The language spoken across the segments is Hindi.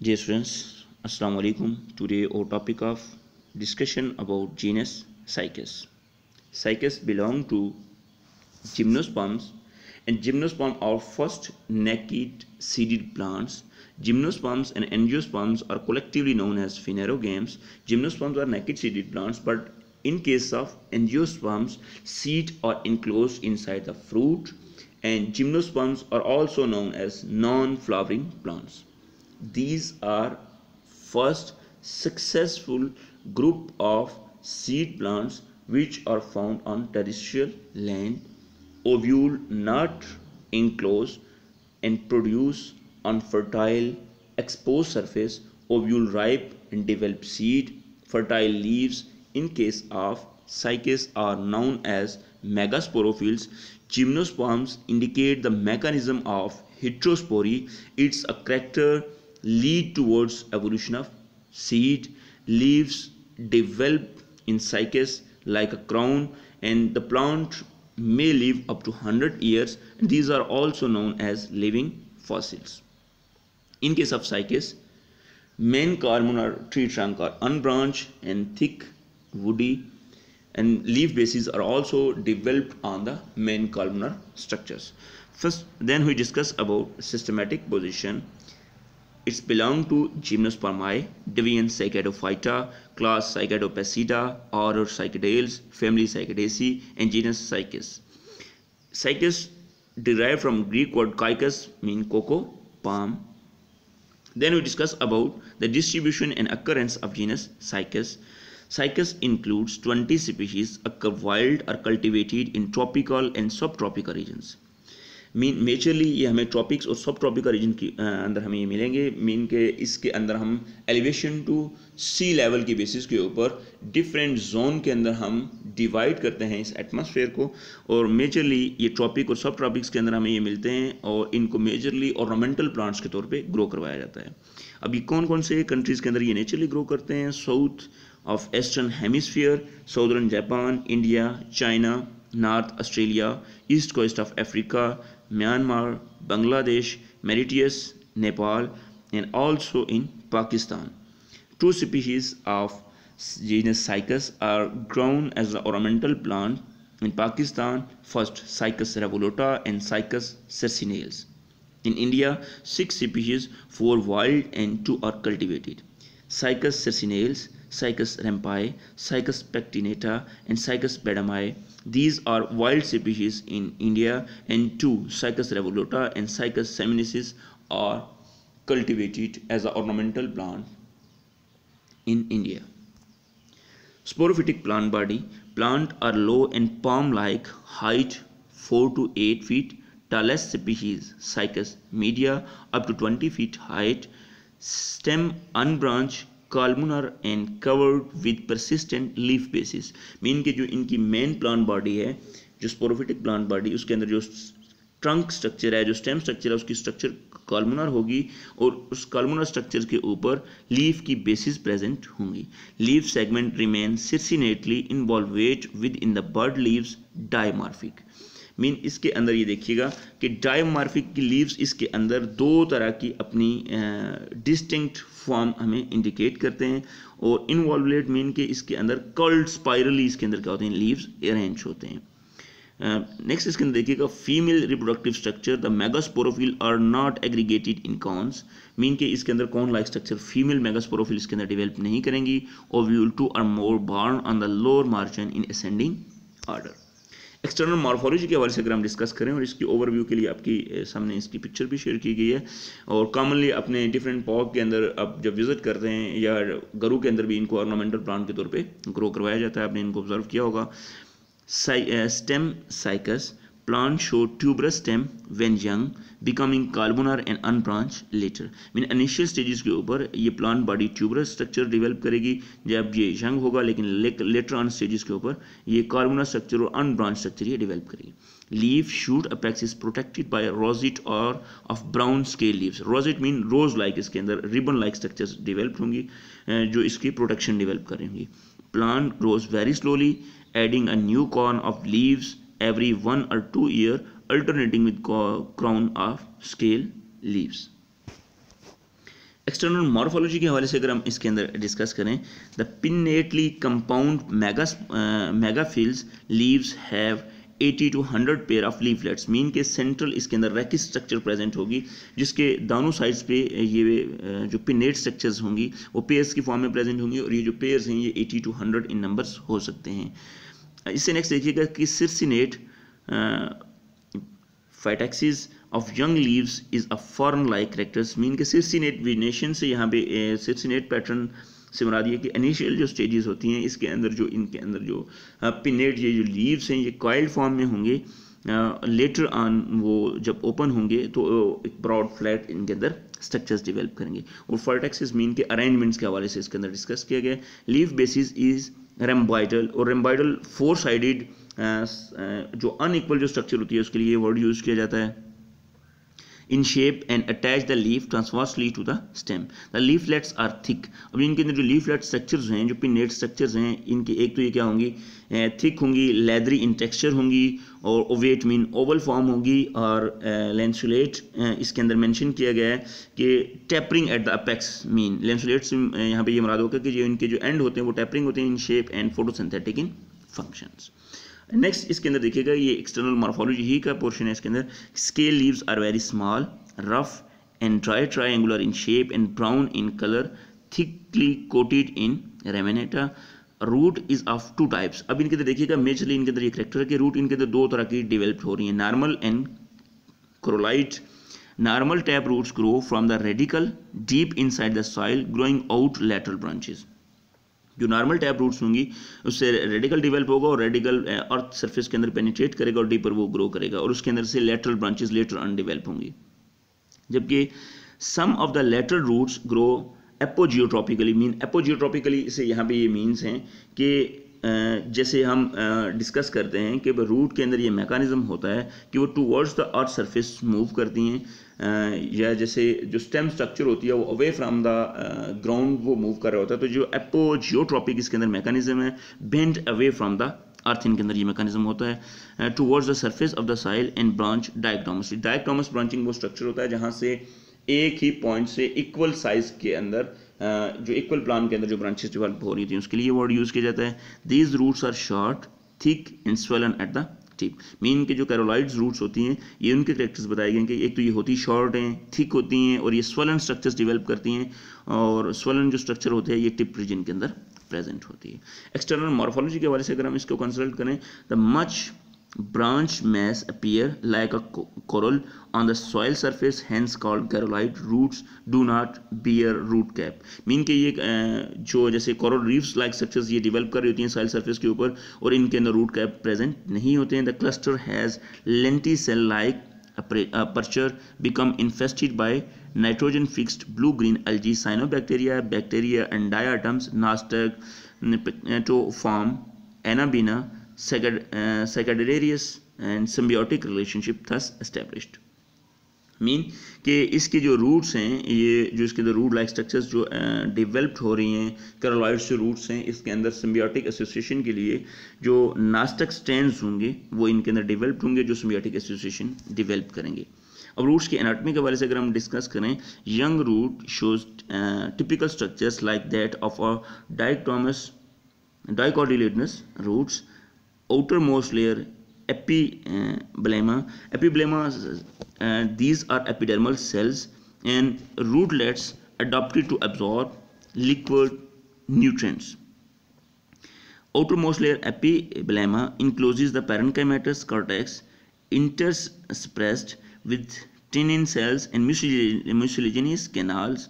Dear friends, Assalamu alaikum. Today our topic of discussion about genus Cycas. Cycas belong to gymnosperms and gymnosperms are first naked seeded plants. Gymnosperms and angiosperms are collectively known as phanerogams. Gymnosperms are naked seeded plants but in case of angiosperms, seeds are enclosed inside the fruit and gymnosperms are also known as non-flowering plants these are first successful group of seed plants which are found on terrestrial land, ovule not enclosed and produce on fertile exposed surface, ovule ripe and develop seed, fertile leaves in case of cycas, are known as megasporophylls. Gymnosperms indicate the mechanism of heterospory. It's a character lead towards evolution of seed leaves develop in cycles like a crown and the plant may live up to 100 years these are also known as living fossils in case of cycas main carbon or tree trunk are unbranched and thick woody and leaf bases are also developed on the main columnar structures. First, then we discuss about systematic position it's belong to Gymnospermae, division Cycadophyta, class Cycadopacida, order Cycadales, family Cycadaceae, and genus Cycas. Cycas derived from Greek word cycas mean cocoa palm. Then we discuss about the distribution and occurrence of genus Cycas. Cycas includes 20 species occur wild or cultivated in tropical and subtropical regions. Mean majorly ये हमें ट्रॉपिक्स और सब ट्रॉपिक का रीजन के अंदर हमें ये मिलेंगे मीन के इसके अंदर हम एलिवेशन टू सी लेवल के बेसिस के ऊपर डिफरेंट जोन के अंदर हम डिवाइड करते हैं इस एटमॉस्फेयर को और मेजरली ये ट्रॉपिक और सब ट्रॉपिक्स के अंदर हमें ये मिलते हैं और इनको मेजरली ऑर्नामेंटल प्लांट्स के तौर पे ग्रो करवाया जाता है अभी कौन कौन से कंट्रीज़ के अंदर ये नेचुरली ग्रो करते हैं south of eastern hemisphere southern Japan India China north Australia east coast of Africa Myanmar, Bangladesh, Mauritius, Nepal, and also in Pakistan. Two species of genus Cycas are grown as an ornamental plant in Pakistan, first Cycas revoluta and Cycas cercinales. In India, six species, four wild and two are cultivated. Cycas cercinales Cycas rampi, Cycas pectinata, and Cycas bedami. These are wild species in India, and two, Cycas revoluta and Cycas seminensis, are cultivated as an ornamental plant in India. Sporophytic plant body. Plant are low and palm-like, height 4 to 8 feet, tallest species Cycas media up to 20 feet height, stem unbranched columnar and covered with persistent leaf basis mean के जो इनकी मेन प्लांट बॉडी है जो स्पोरोफिटिक प्लांट बॉडी उसके अंदर जो ट्रंक स्ट्रक्चर है जो स्टेम स्ट्रक्चर है उसकी स्ट्रक्चर कॉलमुनर होगी और उस कॉलमुनर स्ट्रक्चर के ऊपर लीफ की बेसिस प्रेजेंट होंगी leaf segment remain circinately involute with in the bud leaves dimorphic mean इसके अंदर ये देखिएगा कि डायमार्फिक की लीव्स इसके अंदर दो तरह की अपनी डिस्टिंक्ट फॉर्म हमें इंडिकेट करते हैं और इनवॉल्वलेट मीन के इसके अंदर कर्ल्ड स्पायरली इसके अंदर क्या होते हैं लीव्स अरेंज होते हैं नेक्स्ट uh, इसके अंदर देखिएगा female reproductive structure the megasporophyll are not aggregated in cones mean के इसके अंदर कौन लाइक स्ट्रक्चर फीमेल मेगास्पोरोफिल इसके अंदर डेवलप नहीं करेंगी और to or more born on the lower margin in ascending order external morphology के हवाले से अगर हम डिस्कस करें और इसकी ओवरव्यू के लिए आपकी सामने इसकी पिक्चर भी शेयर की गई है और कॉमनली अपने डिफरेंट पॉक के अंदर आप जब विज़िट करते हैं या गरू के अंदर भी इनको ऑर्नामेंटल प्लांट के तौर पर ग्रो करवाया जाता है आपने इनको ऑब्जर्व किया होगा stem Cycas Plants show tuberous stem when young, becoming carbonar and unbranched later. Mean initial stages के ऊपर ये plant body tuberous structure develop करेगी जब ये यंग होगा लेकिन लेटर ऑन स्टेजेस के ऊपर ये कार्बोनर स्ट्रक्चर और अनब्रांच स्ट्रक्चर ये डेवलप करेगी leaf shoot apex is protected by a rosette or of brown scale leaves rosette mean rose like इसके अंदर ribbon like structures developed होंगी जो इसकी protection develop करेंगी plant grows very slowly adding a new cone of leaves every one or two year alternating with crown of scale leaves. External morphology के हवाले से अगर हम इसके अंदर डिस्कस करें the pinnately compound mega megaphylls leaves have 80 to 100 pair of leaflets mean के सेंट्रल इसके अंदर रैकिस स्ट्रक्चर प्रेजेंट होगी जिसके दोनों साइड्स पे uh, ये uh, जो पिनेट स्ट्रक्चर्स होंगी वो पेयर्स की फॉर्म में प्रेजेंट होंगी और ये जो पेयर्स हैं ये 80 टू 100 इन नंबर्स हो सकते हैं इससे नेक्स्ट देखिएगा कि circinate phyllotaxis of young leaves is a fern like characters mean के सिरसिनेट विनेशन से यहाँ पे सिरसिनेट uh, पैटर्न से मरा दिए कि इनिशियल जो स्टेजेस होती हैं इसके अंदर जो इनके अंदर जो पिनेट uh, ये जो लीव्स हैं ये कॉयल फॉर्म में होंगे लेटर uh, ऑन वो जब ओपन होंगे तो uh, एक ब्रॉड फ्लैट इनके अंदर स्ट्रक्चर्स डेवलप करेंगे और फॉर्टेक्सिस मीन के अरेंजमेंट्स के हवाले से इसके अंदर डिस्कस किया गया लीव बेसिस इज़ रेम्बाइडल और रेम्बाइडल फोर साइडेड जो अनइक्वल जो स्ट्रक्चर होती है उसके लिए वर्ड यूज़ किया जाता है in shape and attach the leaf transversely to the stem the leaflets are thick अब इनके अंदर जो लीफलेट स्ट्रक्चर्स हैं जो पिनेट स्ट्रक्चर्स हैं इनके एक तो ये क्या होंगी थिक होंगी लेदरी इन टेक्स्चर होंगी और ओवेट मीन ओवल फॉर्म होगी और लेंसुलेट इसके अंदर मैंशन किया गया है कि tapering at the apex mean lanceolates यहाँ पर यह मुराद होगा कि जो इनके जो एंड होते हैं वो टैपरिंग होते हैं in shape and photosynthetic in function next इसके अंदर देखिएगा ये एक्सटर्नल मार्फोलॉजी ही का पोर्शन है इसके अंदर scale leaves are very small rough and dry triangular in shape and brown in colour thickly coated in ramenta root is of two types अब इनके अंदर देखिएगा मेजरली इनके अंदर ये करेक्टर है कि रूट इनके अंदर दो तरह की डिवेलप हो रही है normal and coralloid normal tap roots grow from the radicle deep inside the soil growing out lateral branches जो नॉर्मल टैप रूट्स होंगी उससे रेडिकल डेवलप होगा और रेडिकल अर्थ सरफेस के अंदर पेनिट्रेट करेगा और डीपर वो ग्रो करेगा और उसके अंदर से लेटरल ब्रांचेस लेटर अनडेवलप होंगी जबकि some of the lateral roots grow apogeotropically mean apogeotropically से यहाँ पे ये मीन्स हैं कि जैसे हम डिस्कस करते हैं कि रूट के अंदर ये मेकानिज़म होता है कि वो towards the earth surface move करती हैं या जैसे जो स्टेम स्ट्रक्चर होती है वो अवे फ्राम द ग्राउंड वो मूव कर रहा होता है तो जो एपो जियोट्रॉपिक इसके अंदर मेकानिज़म है bend away from the earth इनके अंदर ये मैकेनिज्म होता है towards the surface of the soil and branch dichotomous dichotomous branching वो स्ट्रक्चर होता है जहाँ से एक ही पॉइंट से इक्वल साइज के अंदर जो इक्वल प्लान के अंदर जो ब्रांचेस डिवेल्प हो रही थी उसके लिए वर्ड यूज़ किया जाता है these roots are short thick and swollen at the tip mean के जो कैरोलाइड्स रूट्स होती हैं ये उनके करेक्टर्स बताए गए कि एक तो ये होती शॉर्ट हैं थिक होती हैं और ये स्वेलन स्ट्रक्चर्स डिवेल्प करती हैं और स्वेलन जो स्ट्रक्चर होते हैं ये टिप रीजन के अंदर प्रेजेंट होती है एक्सटर्नल मॉर्फोलॉजी के हवाले से अगर हम इसको कंसल्ट करें the much branch mass appear like a coral on the soil surface hence called garolite roots do not bear root cap mean ke ye jo jaise coral reefs like structures ye develop kar rahi hoti hain soil surface ke upar aur inke andar root cap present nahi hote hain the cluster has lenticel like aperture become infested by nitrogen fixed blue green algae cyanobacteria bacteria and diatoms nastag to form anabina सेकेडरेरियस and symbiotic relationship thus established mean कि इसके जो रूट्स हैं ये जो इसके अंदर रूट लाइक स्ट्रक्चर्स जो डेवलप्ड uh, हो रही हैं करलॉइड्स जो रूट्स हैं इसके अंदर सिम्बियोटिक एसोसिएशन के लिए जो नास्टक स्टैंड होंगे वो इनके अंदर डेवलप्ड होंगे जो सिम्बियोटिक एसोसिएशन डेवलप करेंगे अब रूट्स के एनाटमी के बारे से अगर हम डिस्कस करें young root shows typical structures like that of a dichotomous डाइकॉडिलेटनस roots outermost layer eh, epiblema. Epiblema, uh, these are epidermal cells and rootlets adapted to absorb liquid nutrients. Outermost layer epiblema encloses the parenchymatous cortex interspersed with tinin cells and mucilaginous canals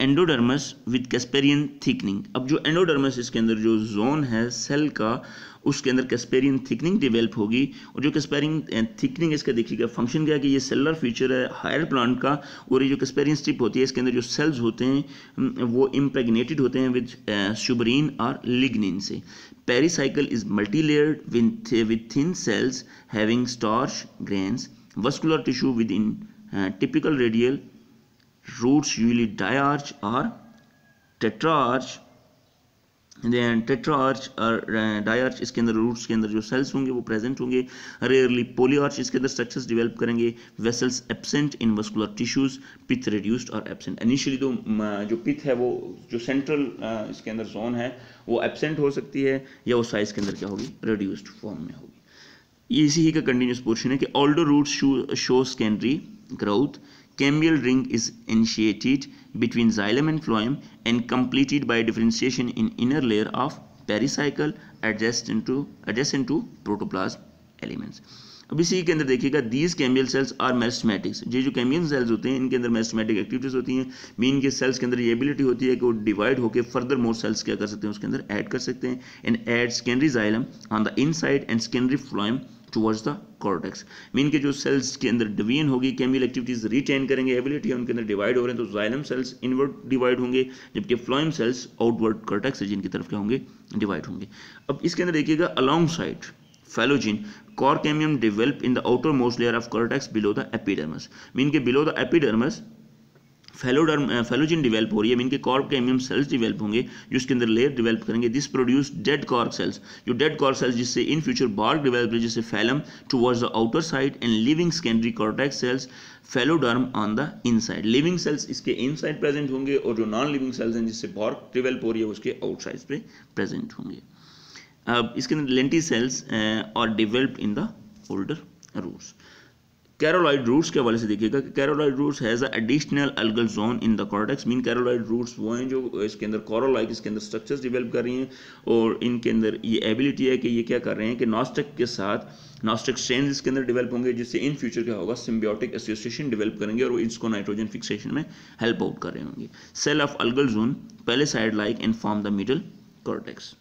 endodermis with Casparian thickening अब जो एंडोडर्मस इसके अंदर जो जोन है सेल का उसके अंदर कैस्पेरियन थिकनिंग डिवेल्प होगी और जो कैस्पेरियन थिकनिंग eh, इसका देखिएगा फंक्शन क्या है कि ये सेलर फीचर है हायर प्लांट का और ये जो कैस्पेरियन स्ट्रिप होती है इसके अंदर जो सेल्स होते हैं वो इम्प्रेगनेटेड होते हैं विद शुबरीन eh, और लिग्निन से pericycle is multi layered with thin cells having starch grains vascular tissue within typical radial roots usually diarch or tetrarch then tetrarch और डायआर्च इसके अंदर रूट्स के अंदर जो सेल्स होंगे वो प्रेजेंट होंगे रेयरली पोलियार्च इसके अंदर स्ट्रक्चर्स डेवलप करेंगे vessels absent in vascular tissues pith reduced और एबसेंट इनिशियली तो जो पिथ है वो जो सेंट्रल uh, इसके अंदर जोन है वो एबसेंट हो सकती है या वो साइज के अंदर क्या होगी रिड्यूस्ड फॉर्म में होगी ये इसी ही का कंटिन्यूस पोर्शन है कि older root show secondary growth cambial ring is initiated between xylem and phloem and completed by differentiation in inner layer of pericycle adjacent to adjacent to protoplasm elements अब इसी के अंदर देखिएगा these cambial cells are meristematic ये जो कैम्बियन सेल्स होते हैं इनके अंदर मैस्टमेटिक एक्टिविटीज होती हैं मीन के सेल्स के अंदर ये एबिलिटी होती है कि वो डिवाइड होकर फर्दर मोर सेल्स क्या कर सकते हैं उसके अंदर ऐड कर सकते हैं and add secondary xylem on the inside and secondary phloem towards the cortex mean के जो सेल्स के अंदर डिवीजन होगी केमिकल एक्टिविटीज रिटेन करेंगे एबिलिटी है उनके अंदर डिवाइड हो रहे हैं तो जाइलम सेल्स इनवर्ड डिवाइड होंगे जबकि फ्लोइम सेल्स आउटवर्ड कॉर्टेक्स है जिनकी तरफ क्या होंगे डिवाइड होंगे अब इसके अंदर देखिएगा alongside phellogen cork cambium develop in the outermost layer of cortex below the epidermis mean के बिलो द एपिडर्मस फेलोडर फेलोजिन डिवेल्प हो रही है के कॉर्क के इम्यून सेल्स डिवेल्प होंगे जो इसके अंदर लेयर डिवेल्प करेंगे this produce dead cork cells जो डेड कॉर्क सेल्स जिससे इन फ्यूचर बॉर्क डिवेल्प जिससे phellem towards the outer side and living secondary cortex cells phelloderm on the inside living cells इसके इनसाइड प्रेजेंट होंगे और जो नॉन लिविंग सेल्स हैं जिससे बॉर्क डिवेल्प हो रही है उसके आउटसाइड पे प्रेजेंट होंगे अब इसके अंदर लेंटी सेल्स और develop in the older roots coralloid roots के हवाले से देखिएगा कि coralloid roots has a additional algal zone in the cortex mean coralloid roots वो हैं जो इसके अंदर कॉरोलाइक इसके अंदर स्ट्रक्चर्स डेवलप कर रही हैं और इनके अंदर ये एबिलिटी है कि ये क्या कर रहे हैं कि नॉस्टिक के साथ नॉस्टिक स्ट्रेन इसके अंदर डेवलप होंगे जिससे इन फ्यूचर क्या होगा सिम्बियोटिक एसोसिएशन डेवलप करेंगे और इसको नाइट्रोजन फिक्सेशन में हेल्प आउट कर रहे होंगे सेल ऑफ अलगल जोन पहले side like and form the middle cortex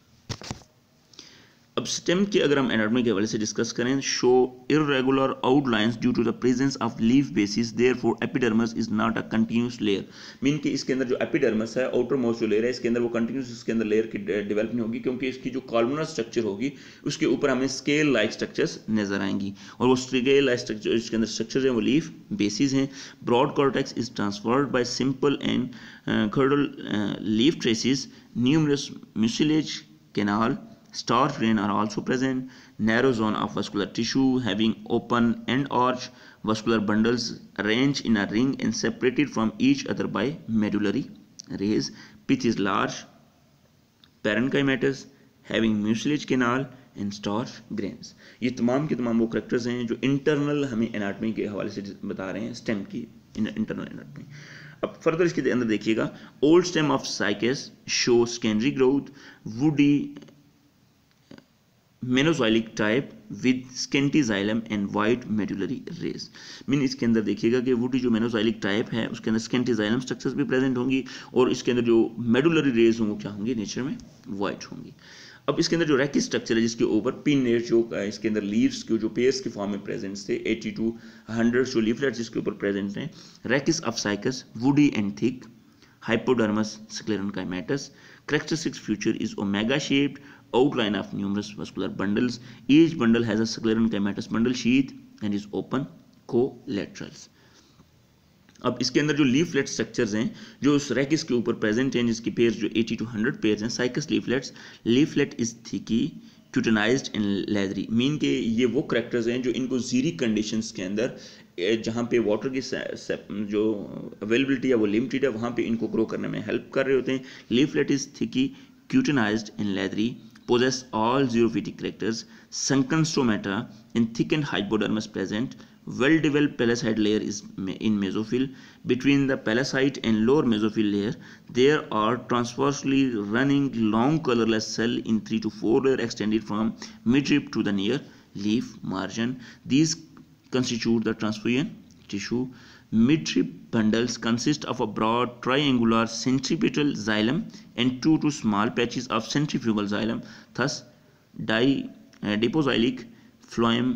अब स्टेम की अगर हम एनाटॉमी के हवाले से डिस्कस करें show irregular outlines due to the presence of leaf bases therefore epidermis is not a continuous layer mean कि इसके अंदर जो एपिडर्मस है आउटर मोस्ट जो लेयर है इसके अंदर वो कंटिन्यूस इसके अंदर लेयर की डेवलप नहीं होगी क्योंकि इसकी जो कॉलमनर स्ट्रक्चर होगी उसके ऊपर हमें स्केल लाइक स्ट्रक्चर्स नजर आएंगी और वो स्केल लाइक स्ट्रक्चर इसके अंदर स्ट्रक्चर हैं वो लीफ बेसिस हैं broad cortex is transferred by simple and girdle leaf traces numerous mucilage canal star grain are also present narrow zone of vascular tissue having open end arch vascular bundles arranged in a ring and separated from each other by medullary rays pitch is large parenchymatous having mucilage canal and starch grains ये तमाम के तमाम वो करेक्टर्स हैं जो इंटरनल हमें एनाटमी के हवाले से बता रहे हैं स्टेम की इंटरनल एनाटमी अब फर्दर इसके अंदर देखिएगा old stem of Cycas show secondary growth woody manoxylic type with scanty xylem and wide medullary rays mean इसके अंदर देखिएगा कि वुडी जो मेनोजॉइलिक टाइप है उसके अंदर स्केंटी जाइलम स्ट्रक्चर्स भी प्रेजेंट होंगी और इसके अंदर जो मेडुलरी रेज होंगे क्या होंगी नेचर में वाइट होंगी अब इसके अंदर जो रैकी स्ट्रक्चर है जिसके ऊपर पिन नेट जो इसके अंदर लीव्स के जो पेयर्स के फॉर्म में प्रेजेंट थे 80 टू 100 जो लीफलेट्स जिसके ऊपर प्रेजेंट हैं rachis of Cycas woody and thick hypodermis sclerenchymatous characteristics future is omega shaped outline of numerous vascular bundles. Each bundle has a and chymatous bundle sheath and is open collaterals. अब इसके अंदर जो लीफलेट स्ट्रक्चर्स हैं जो उस रैकिस के ऊपर प्रेजेंट हैं जिसके पेयर जो 80 टू 100 पेयर हैं Cycas leaflets leaflet is thickly cutinized and leathery mean के ये वो करेक्टर्स हैं जो इनको जीरी कंडीशंस के अंदर जहाँ पे वाटर की जो अवेलेबिलिटी है वो लिमिटेड है वहाँ पे इनको ग्रो करने में हेल्प कर रहे होते हैं leaflet is thickly cutinized and leathery possess all xerophytic characters, sunken stomata and thickened hypodermis present, well-developed palisade layer is in mesophyll. Between the palisade and lower mesophyll layer, there are transversely running long colorless cell in 3 to 4 layer extended from midrib to the near leaf margin. These constitute the transfusion tissue. Midrib bundles consist of a broad triangular centripetal xylem and two to small patches of centrifugal xylem thus di uh, phloem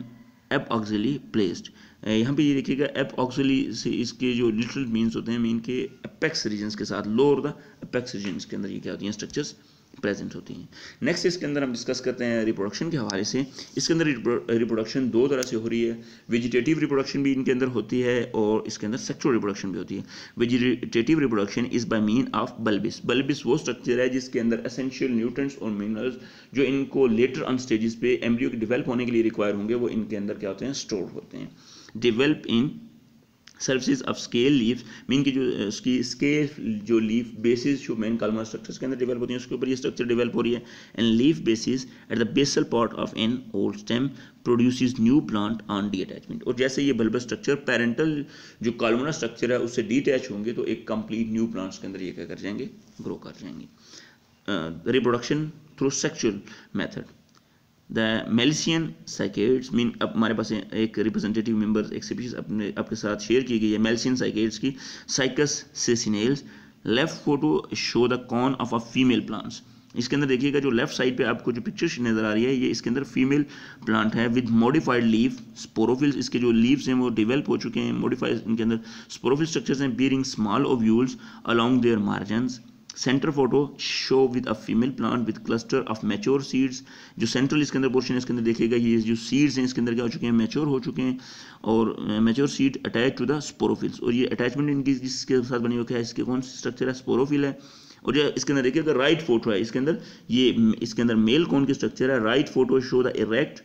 abaxially placed यहाँ पे ये देखिएगा एप ऑक्सली से इसके जो लिटरल मीन्स होते हैं मीन के अपेक्स रीजन्स के साथ लोअर द अपेक्स रीजन्स के अंदर ये क्या होती हैं स्ट्रक्चर्स प्रेजेंट होती हैं नेक्स्ट इसके अंदर हम डिस्कस करते हैं रिप्रोडक्शन के हवाले से इसके अंदर रिप्रोडक्शन दो तरह से हो रही है वेजिटेटिव रिप्रोडक्शन भी इनके अंदर होती है और इसके अंदर सेक्चुअल रिप्रोडक्शन भी होती है vegetative reproduction is by mean of bulbils bulbils वो स्ट्रक्चर है जिसके अंदर असेंशियल न्यूट्रंट्स और मिनरल्स जो इनको लेटर ऑन स्टेजेस पे एम्ब्रियो के डिवेल्प होने के लिए रिक्वायर होंगे वो इनके अंदर क्या होते हैं स्टोर होते हैं develop in services of scale leave mean की जो उसकी स्केल जो लीव बेसिस जो मेन कॉलमर स्ट्रक्चर के अंदर डेवलप होती है उसके ऊपर ये स्ट्रक्चर डेवलप हो रही है and leave bases at the basal part of an old stem produce new plant on the attachment और जैसे ये बल्बर स्ट्रक्चर पेरेंटल जो कॉलमोना स्ट्रक्चर है उससे अटैच होंगे तो एक कंप्लीट न्यू प्लांट्स के अंदर ये क्या कर जाएंगे ग्रो कर जाएंगे reproduction through sexual method the Malesian cycads mean अब हमारे पास एक रिप्रेजेंटेटिव मेंबर एक स्पीशीज अपने आपके साथ शेयर की गई है मेलिसियन साइकेट्स की Cycas circinalis left photo show the cone of a female plants इसके अंदर देखिएगा जो लेफ्ट साइड पे आपको जो पिक्चर नज़र आ रही है ये इसके अंदर फीमेल प्लांट है विद मॉडिफाइड लीव स्पोरोफिल्स इसके जो लीव्स हैं वो डेवलप हो चुके हैं मॉडिफाइड इनके अंदर स्पोरोफिल स्ट्रक्चर्स हैं bearing small ovules along their margins center photo show with a female plant with cluster of mature seeds जो सेंट्रल इसके अंदर पोर्शन है इसके अंदर देखेगा ये जो सीड्स हैं इसके अंदर क्या हो चुके हैं मैच्योर हो चुके हैं और mature seed attach to the sporophylls और ये अटैचमेंट इनकी जिसके साथ बनी हुई है इसके कौन स्ट्रक्चर है स्पोरोफिल है और जो इसके अंदर देखिएगा राइट फोटो है इसके अंदर ये इसके अंदर मेल कौन की स्ट्रक्चर है right photo show the erect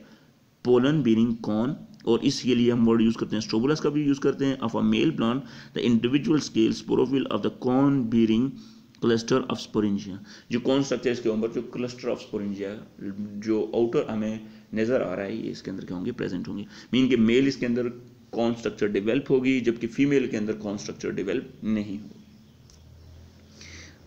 pollen bearing cone और इसके लिए हम वर्ड यूज़ करते हैं स्टोबुलस का भी यूज़ करते हैं of a male plant the individual scale sporophyll of the cone bearing cluster of sporangia जो कौन सा स्ट्रक्चर इसके ऊपर जो क्लस्टर ऑफ स्पोरेंजिया जो आउटर हमें नज़र आ रहा है ये इसके अंदर क्या होंगे प्रेजेंट होंगे मीन के मेल इसके अंदर कौन स्ट्रक्चर डेवलप होगी जबकि फीमेल के अंदर कौन स्ट्रक्चर डेवलप नहीं होगी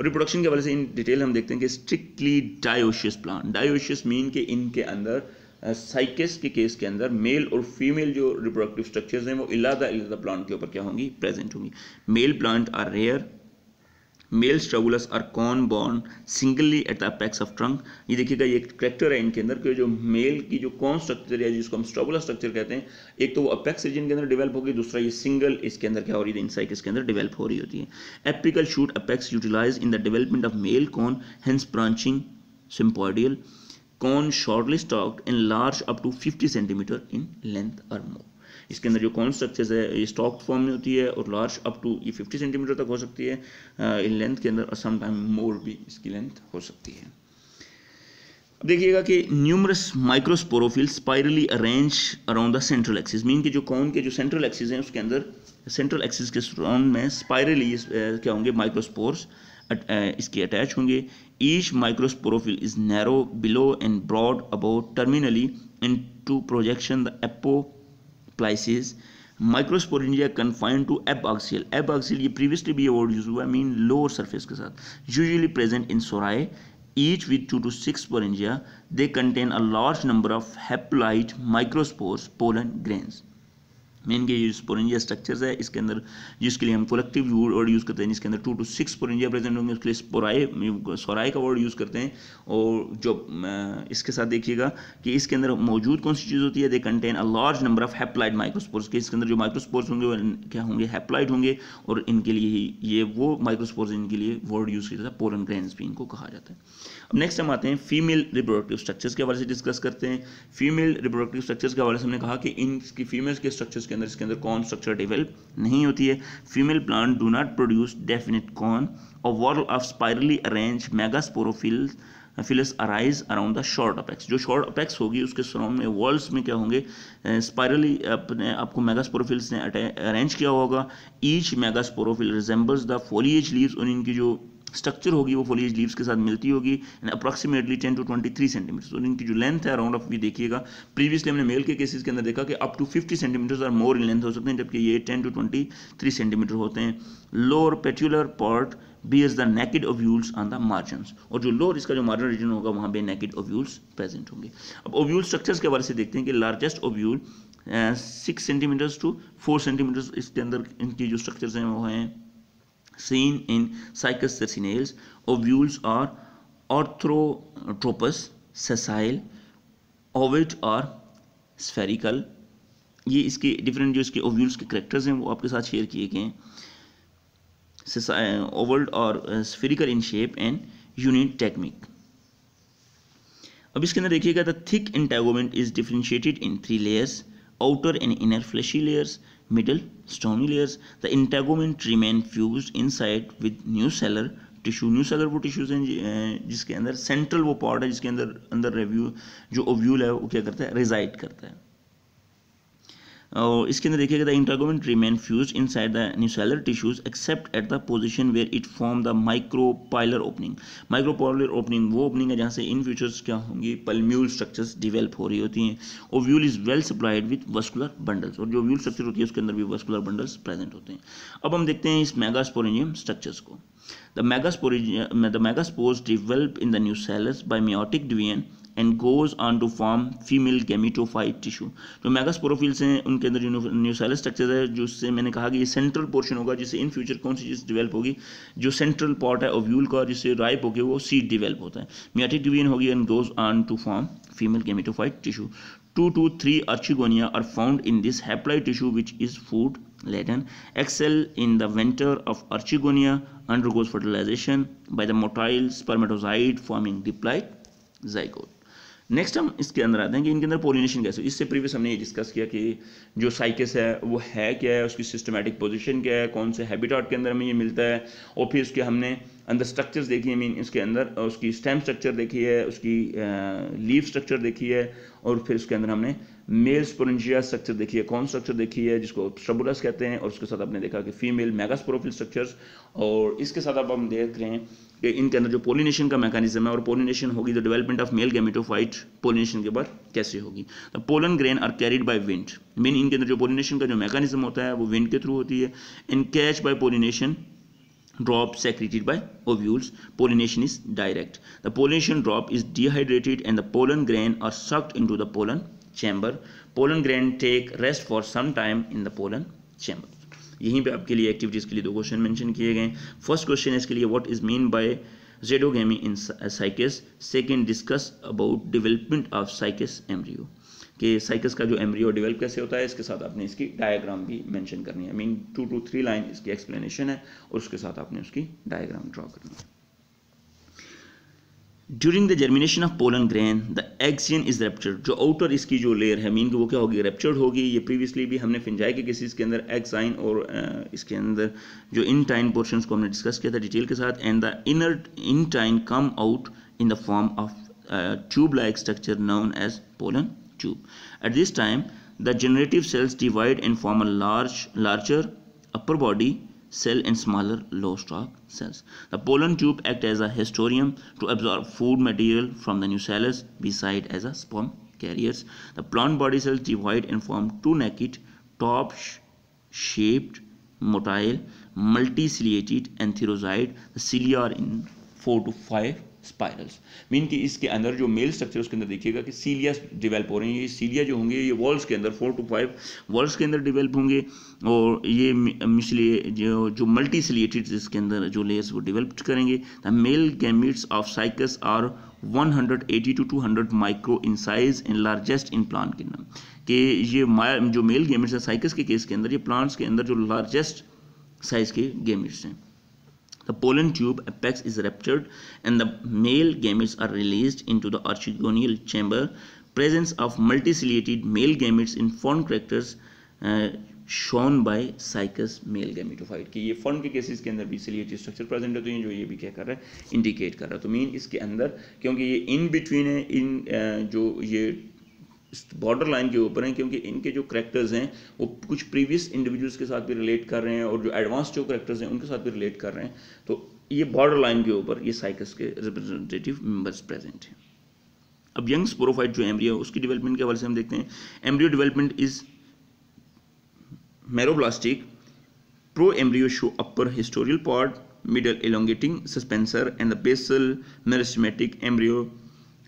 रिप्रोडक्शन के हवाले से इन डिटेल हम देखते हैं कि strictly dioecious plant dioecious mean के इनके अंदर साइकस के केस के अंदर मेल और फीमेल जो रिप्रोडक्टिव स्ट्रक्चर्स हैं वो इलादा इलादा प्लांट के ऊपर क्या होंगी प्रेजेंट होंगी male plant are rare male strobilus are cone borne singly at the apex of trunk ये देखिएगा ये करेक्टर है इनके अंदर जो मेल की जो कॉन स्ट्रक्चर है जिसको हम स्ट्रगुलस स्ट्रक्चर कहते हैं एक तो वो अपेक्स रीजन के अंदर डेवलप होगी दूसरा ये सिंगल इसके अंदर क्या हो रही है इनसाइक इसके अंदर डेवलप हो रही होती है apical shoot apex utilise in the development of male cone hence branching sympodial cone shortly stalk in large up to fifty centimetre in length और मोर इसके अंदर जो कॉन स्ट्रक्चर्स है ये स्टॉक फॉर्म में होती है और लार्ज अप टू ये फिफ्टी सेंटीमीटर तक हो सकती है इन लेंथ के अंदर सम मोर भी इसकी लेंथ हो सकती है देखिएगा कि numerous microsporophyll spirally arrange around the central axis mean कि जो कौन के जो सेंट्रल एक्सिस हैं उसके अंदर सेंट्रल एक्सिस के सराउंड में स्पाइरली क्या होंगे माइक्रोस्पोर्स इसके अटैच होंगे each microsporophyll is narrow below and broad about terminally into projection the एपो places microsporangia confined to abaxial abaxial ये प्रीवियसली भी अवॉर्ड यूज हुआ मीन लोअर सर्फेस के साथ usually present in sori each with two to six sporangia they contain a large number of haploid microspores pollen grains main के यूज पोरेंजिया स्ट्रक्चर्स है इसके अंदर जिसके लिए हम कोलेक्टिव वर्ड यूज़ करते हैं जिसके अंदर two to six sporangia present होंगे उसके लिए स्पोराए सोराए का वर्ड यूज़ करते हैं और जो इसके साथ देखिएगा कि इसके अंदर मौजूद कौन सी चीज़ होती है they contain a large number of haploid microspores के इसके अंदर जो माइक्रोस्पोर्स होंगे क्या होंगे हैप्लाइड होंगे और इनके लिए ही ये वो माइक्रोस्पोर्स इनके लिए वर्ड यूज़ किया जाता है पोरन ग्रेन्स भी इनको कहा जाता है अब नेक्स्ट हम आते हैं फीमेल रिप्रोडक्टिव स्ट्रक्चर्स के हवाले से डिस्कस करते हैं फीमेल रिप्रोडक्टिव स्ट्रक्चर्स के हवाले से हमने कहा कि इन फीमेल्स के स्ट्रक्चर्स के अंदर इसके अंदर कौन स्ट्रक्चर डेवलप नहीं होती है female plant do not produce definite cone और whorl of spirally arrange megasporophyll फिलस arise around the short apex जो शॉर्ट अपेक्स होगी उसके सराउंड में वॉल्स में क्या होंगे स्पायरली uh, अपने आपको मेगास्पोरोफिल्स ने अरेंज किया होगा each megasporophyll resembles the foliage leaves और इनकी जो स्ट्रक्चर होगी वो फोलिएज लीव्स के साथ मिलती होगी and approximately ten to twenty three centimetres और इनकी जो लेंथ है राउंड ऑफ भी देखिएगा प्रीवियसली हमने मेल के केसेस के अंदर देखा कि अप टू फिफ्टी सेंटीमीटर्स और मोर इन लेंथ हो सकते हैं जबकि ये ten to twenty three centimetre होते हैं lower petiolar part bears the naked ovules on the margin और जो लोअर इसका जो मार्जन रीजन होगा वहाँ पे नेकेड ओव्यूल्स प्रेजेंट होंगे अब ओव्यूल स्ट्रक्चर्स के बारे से देखते हैं कि largest ovule six centimetres to four centimetres इसके अंदर इनकी जो स्ट्रक्चर्स हैं वो हैं seen in cycas snails. Ovules are orthotropous, sessile, ovate or spherical. ये इसके डिफरेंट जो इसके ओव्यूल्स के करेक्टर्स हैं वो आपके साथ शेयर किए गए हैं ओवल्ड और spherical in shape and unitegmic अब इसके अंदर देखिएगा the thick integument is differentiated in three layers outer and inner fleshy layers middle stony layers. The integument remain fused inside with new cellar tissue nucellar वो टिश्यूज हैं जिसके अंदर सेंट्रल वो पॉड है जिसके अंदर अंदर रेव्यू जो ओव्यूल है वो क्या करता है रिजाइड करता है और इसके अंदर देखिएगा the integument remain fuse inside the nucellar tissues except at the position where it form the micropylar opening micropylar opening वो ओपनिंग है जहाँ से इन फ्यूचर्स क्या होंगी पलम्यूल स्ट्रक्चर्स डिवेल्प हो रही होती हैं और ovule is well supplied with vascular bundles और जो व्यूल स्ट्रक्चर होती है उसके अंदर भी वस्कुलर बंडल्स प्रेजेंट होते हैं अब हम देखते हैं इस मेगास्पोरेजियम स्ट्रक्चर्स को the megaspores, the megaspores develop in the new cells by meiotic and goes on to form female gametophyte tissue जो मैगसपोरोफिल्स हैं उनके अंदर न्यूसाइल स्ट्रक्चर है जिससे मैंने कहा कि ये सेंट्रल पोर्शन होगा जिससे इन फ्यूचर कौन सी चीज़ डिवेल्प होगी जो सेंट्रल पार्ट है ओव्यूल का जिससे राइप होगी वो सीड डिवेल्प होता है मियाटिक डिवीजन होगी and goes on to form female gametophyte tissue two to three archegonia are found in this haploid tissue which is food laden एक्सेल in the winter of archegonia undergoes fertilisation by the motile spermatozoid forming diploid zygote next हम इसके अंदर आते हैं कि इनके अंदर पोलिनेशन कैसे इससे प्रीवियस हमने ये डिस्कस किया कि जो साइकिस है वो है क्या है उसकी सिस्टमेटिक पोजिशन क्या है कौन से हैबिटाट के अंदर हमें ये मिलता है और फिर उसके हमने अंदर स्ट्रक्चर्स देखिए मीन इसके अंदर उसकी स्टेम स्ट्रक्चर देखी है उसकी लीव स्ट्रक्चर देखी है और फिर उसके अंदर हमने मेल स्पोरेंजिया स्ट्रक्चर देखी है कौन स्ट्रक्चर देखी है जिसको स्ट्रबुलस कहते हैं और उसके साथ आपने देखा कि फीमेल मेगास्पोरोफिल स्ट्रक्चर्स और इसके साथ अब हम देख रहे हैं कि इनके अंदर जो पोलिनेशन का मैकेनिज्म है और पोलिनेशन होगी the development of male gametophyte pollination के बाद कैसे होगी the pollen grain are carried by wind mean इनके अंदर जो पोलिनेशन का जो मैकेनिज्म होता है वो विंड के थ्रू होती है in catch by pollination drop secreted by ovules pollination is direct the pollination drop is dehydrated and the pollen grain are sucked into the pollen chamber pollen grain take rest for some time in the pollen chamber यहीं पे आपके लिए एक्टिविटीज़ के लिए दो क्वेश्चन मेंशन किए गए फर्स्ट क्वेश्चन है इसके लिए what is mean by zoidogamy in Cycas second discuss about development of Cycas embryo कि साइकस का जो एम्ब्रियो डेवलप कैसे होता है इसके साथ आपने इसकी डायग्राम भी मेंशन करनी है mean two to three line इसकी एक्सप्लेनेशन है और उसके साथ आपने उसकी डायग्राम ड्रॉ करनी है during the germination of pollen grain the exine is ruptured जो आउटर इसकी जो लेयर है मीन की वो क्या होगी रेप्चर्ड होगी ये प्रीवियसली भी हमने फिंजाई के किसी के अंदर एक्साइन और इसके अंदर जो इन टाइन पोर्शन को हमने डिस्कस किया था डिटेल के साथ and the inner intine come out in the form of tube like structure known as pollen tube. At this time, the generative cells divide and form a large, larger upper body cell and smaller lower stalk cells. The pollen tube acts as a historium to absorb food material from the nucellus beside as a sperm carriers. The plant body cells divide and form two naked top shaped motile multiciliated entherozyte. The cilia are in 4 to 5 spirals mean कि इसके अंदर जो मेल स्ट्रक्चर उसके अंदर देखिएगा कि सीलिया डिवेल्प हो रही हैं ये सीलिया जो होंगे ये वॉल्स के अंदर फोर टू फाइव वॉल्स के अंदर डिवेल्प होंगे और ये मिसलिए जो जो मल्टी सिलिएटेड इसके अंदर जो लेयर्स वो डिवेल्प करेंगे the male gametes of Cycas are 180 to 200 micro in size and largest in plant नाम कि ये जो मेल गेमिट्स हैं साइकस के केस के अंदर ये प्लांट्स के अंदर जो लार्जेस्ट साइज के गेमिट्स हैं The pollen tube apex is ruptured and the male gametes are released into the archegonial chamber. Presence of multiciliated male gametes in fawn characters uh, shown by cycas male gametophyte. कि ये फर्म के केसेस के अंदर भी सिलिएटी स्ट्रक्चर प्रेजेंट है तो ये जो ये भी क्या कर रहा है इंडिकेट कर रहा है तो मीन इसके अंदर क्योंकि ये इन बिटवीन है इन जो ये बॉर्डर लाइन के ऊपर हैं क्योंकि इनके जो करेक्टर्स हैं वो कुछ प्रीवियस इंडिविजुअल्स के साथ भी रिलेट कर रहे हैं और जो एडवांस जो करेक्टर्स हैं उनके साथ भी रिलेट कर रहे हैं तो ये बॉर्डर लाइन के ऊपर ये साइकस के रिप्रेजेंटेटिव मेंबर्स प्रेजेंट हैं अब यंग्स प्रोफाइट जो एम्ब्रियो है उसकी डेवलपमेंट के हवाले से हम देखते हैं embryo development is meroblastic pro embryo show upper haustorial part middle elongating suspensor and the basal meristematic embryo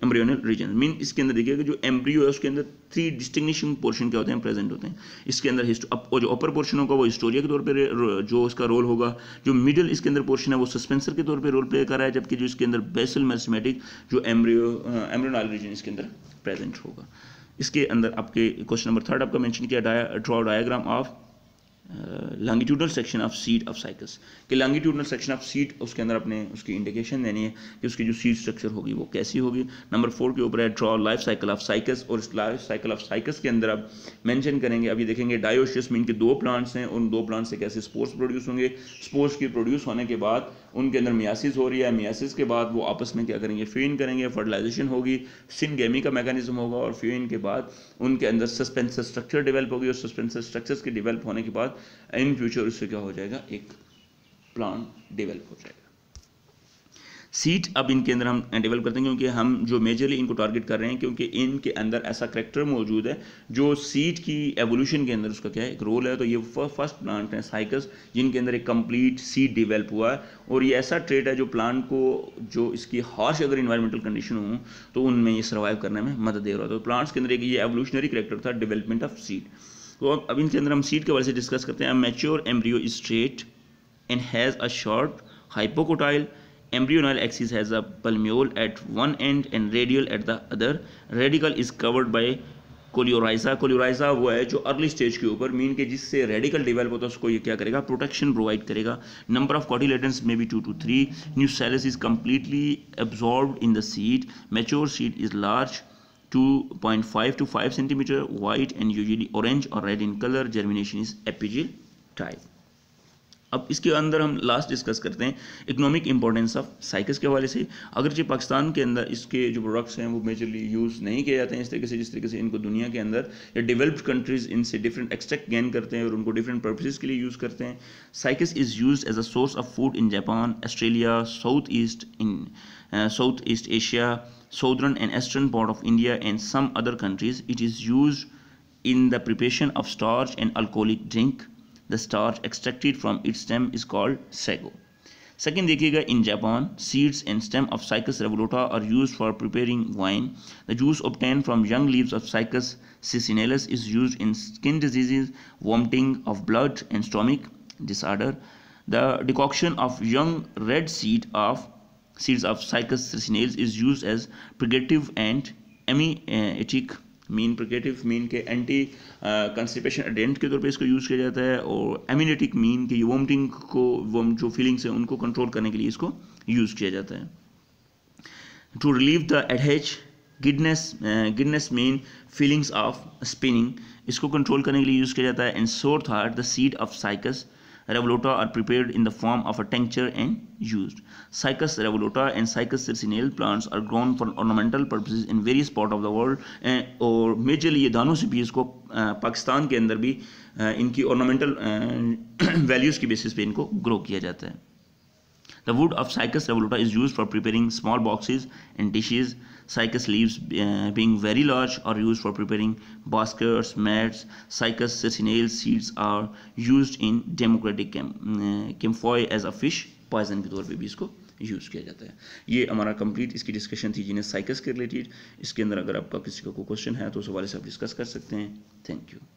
embryonal region mean इसके अंदर देखिएगा जो एम्ब्रियो है उसके अंदर थ्री डिस्टिंग्विशिंग पोर्शन क्या होते हैं प्रेजेंट होते हैं इसके अंदर अप, जो अपर पोर्शन होगा वो हिस्टोरिया के तौर पर जो उसका रोल होगा जो मिडिल इसके अंदर पोर्शन है वो सस्पेंसर के तौर पर रोल प्ले कर रहा है जबकि जो इसके अंदर बेसल मैथमेटिक जो एम्ब्रियो एम्ब्रियोनल रीजन इसके अंदर प्रेजेंट होगा इसके अंदर आपके क्वेश्चन नंबर थर्ड आपका मैंशन किया draw diagram of longitudinal section of seed of Cycas कि लॉन्गिट्यूडल सेक्शन ऑफ सीट उसके अंदर अपने उसकी इंडिकेशन देनी है कि उसकी जो सीड स्ट्रक्चर होगी वो कैसी होगी नंबर फोर के ऊपर है draw life cycle of Cycas और इस लाइफ साइकिल ऑफ साइकस के अंदर आप मेंशन करेंगे अभी देखेंगे डायोशियस मीन इनके दो प्लांट्स हैं उन दो प्लांट्स से कैसे स्पोर्ट्स प्रोड्यूस होंगे स्पोर्ट्स की प्रोड्यूस होने के बाद उनके अंदर मियासिस हो रही है मियासिस के बाद वो आपस में क्या करेंगे फ्यून करेंगे फर्टिलाइजेशन होगी सिन गेमी का मैकेनिज्म होगा और फ्यून के बाद उनके अंदर सस्पेंसर स्ट्रक्चर डेवलप होगी और सस्पेंसर स्ट्रक्चर्स के डेवलप होने के बाद इन फ्यूचर उससे क्या हो जाएगा एक प्लान डेवलप हो जाएगा सीट अब इनके अंदर हम डेवलप करते हैं क्योंकि हम जो मेजरली इनको टारगेट कर रहे हैं क्योंकि इनके अंदर ऐसा करेक्टर मौजूद है जो सीट की एवोल्यूशन के अंदर उसका क्या है एक रोल है तो ये फर्स्ट प्लांट है साइकस जिनके अंदर एक कंप्लीट सीट डेवलप हुआ है और ये ऐसा ट्रेड है जो प्लांट को जो इसकी हार्श अगर इन्वायरमेंटल कंडीशन हो तो उनमें ये सर्वाइव करने में मदद दे रहा था तो प्लांट्स के अंदर एक ये एवोल्यूशनरी करेक्टर था डिवेलपमेंट ऑफ सीट तो अब इनके अंदर हम सीट के बारे से डिस्कस करते हैं mature embryo straight and has a short hypocotyl embryonal axis has a plumule at one end and radicle at the other radicle is covered by coleorhiza coleorhiza वो है जो अर्ली स्टेज के ऊपर मीन के जिससे रेडिकल डेवलप होता है उसको ये क्या करेगा प्रोटेक्शन प्रोवाइड करेगा number of cotyledons may be two to three nucellus is completely absorb in the seed mature seed is large 2.5 to 5 centimeter white and usually orange or red in color germination is epigeal type अब इसके अंदर हम लास्ट डिस्कस करते हैं इकोनॉमिक इंपॉर्टेंस ऑफ साइकस के हवाले से अगरचे पाकिस्तान के अंदर इसके जो प्रोडक्ट्स हैं वो मेजरली यूज़ नहीं किए जाते हैं इस तरीके से जिस तरीके से इनको दुनिया के अंदर या डेवलप्ड कंट्रीज इनसे डिफरेंट एक्सट्रैक्ट गेन करते हैं और उनको डिफरेंट पर्पजेज के लिए यूज़ करते हैं Cycas is use as a source of food in Japan Australia south east in south east Asia southern and eastern part of India and some other countries. It is used in the preparation of starch and alcoholic drink. The starch extracted from its stem is called sago. Second, देखिएगा in Japan, seeds and stem of Cycas revoluta are used for preparing wine. The juice obtained from young leaves of Cycas cicinalis is used in skin diseases, vomiting of blood and stomach disorder. The decoction of young red seed of seeds of cycas snails is used as purgative and emetic mean purgative mean के एंटी कंस्टिपेशन एडेंट के तौर पे इसको यूज़ किया जाता है और एमिनेटिक मीन के वोमटिंग को वोम जो फीलिंग्स हैं उनको कंट्रोल करने के लिए इसको यूज़ किया जाता है टू रिलीव द एडहेज giddiness giddiness mean feelings of spinning इसको कंट्रोल करने के लिए यूज़ किया जाता है and sort are the seed of Cycas revolata are prepared in the form of a tincture and used. Cycas revolata and Cycas circinale plants are grown for ornamental purposes in various part of the world and or majorly ye से species ko pakistan ke andar bhi inki ornamental values की basis pe inko grow kiya jata hai The wood of Cycas revoluta is used for preparing small boxes and dishes. Cycas leaves uh, being very large are used for preparing baskets, mats. Cycas sesinale seeds are used in democratic camphoy uh, as a fish poison के तौर पे भी इसको यूज़ किया जाता है ये हमारा कंप्लीट इसकी डिस्कशन थी जिन्हें साइकस के रिलेटेड इसके अंदर अगर आपका किसी का कोई क्वेश्चन है तो उस हवाले से आप डिस्कस कर सकते हैं थैंक यू